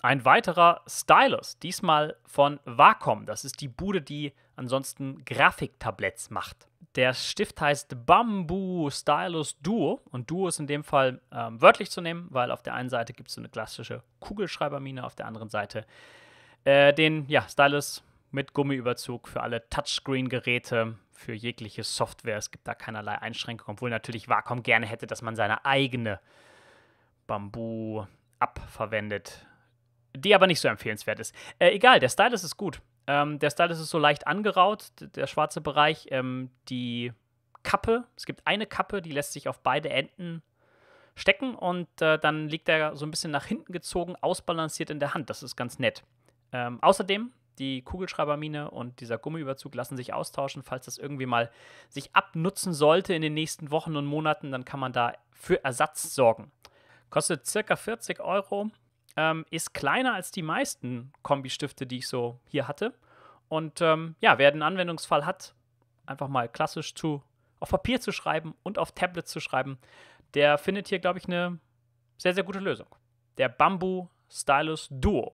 Ein weiterer Stylus, diesmal von Wacom. Das ist die Bude, die ansonsten Grafiktabletts macht. Der Stift heißt Bamboo Stylus Duo und Duo ist in dem Fall ähm, wörtlich zu nehmen, weil auf der einen Seite gibt es so eine klassische Kugelschreibermine, auf der anderen Seite äh, den ja, Stylus mit Gummiüberzug für alle Touchscreen-Geräte, für jegliche Software. Es gibt da keinerlei Einschränkungen, obwohl natürlich Wacom gerne hätte, dass man seine eigene Bamboo-App verwendet die aber nicht so empfehlenswert ist. Äh, egal, der Stylus ist gut. Ähm, der Stylus ist so leicht angeraut, der schwarze Bereich. Ähm, die Kappe, es gibt eine Kappe, die lässt sich auf beide Enden stecken und äh, dann liegt er so ein bisschen nach hinten gezogen, ausbalanciert in der Hand. Das ist ganz nett. Ähm, außerdem, die Kugelschreibermine und dieser Gummiüberzug lassen sich austauschen. Falls das irgendwie mal sich abnutzen sollte in den nächsten Wochen und Monaten, dann kann man da für Ersatz sorgen. Kostet circa 40 Euro. Ähm, ist kleiner als die meisten Kombistifte, die ich so hier hatte. Und ähm, ja, wer den Anwendungsfall hat, einfach mal klassisch zu auf Papier zu schreiben und auf Tablets zu schreiben, der findet hier, glaube ich, eine sehr, sehr gute Lösung. Der Bamboo Stylus Duo.